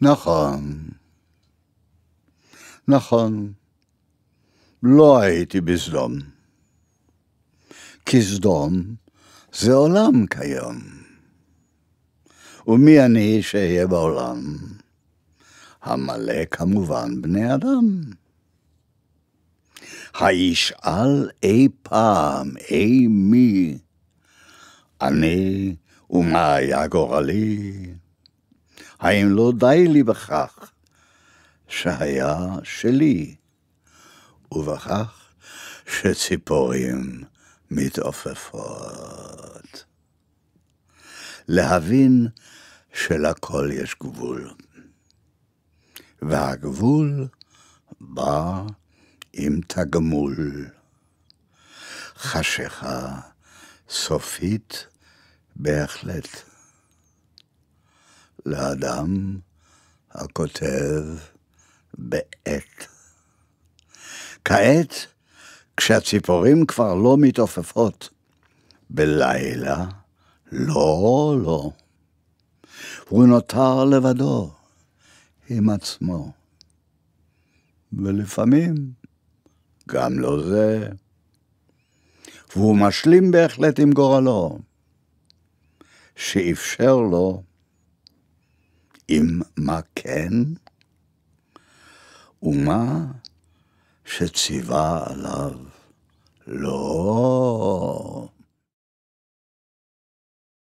נכון. נכון. לא הייתי בסדום. כי סדום זה עולם כיום. ומי אני שאהיה בעולם? המלא כמובן בני אדם. הישאל אי פעם, אי מי, אני ומה היה גורלי? האם לא די לי בכך שהיה שלי, ובכך שציפורים מתעופפות. להבין שלכל יש גבול, והגבול בא עם תגמול. חשיכה סופית בהחלט. לאדם הכותב בעת. כעת, כשהציפורים כבר לא מתעופפות, בלילה, לא, לא. הוא נותר לבדו עם עצמו. ולפעמים גם לא זה. והוא משלים בהחלט עם גורלו, שאפשר לו אם מה כן? ומה שציווה עליו לא.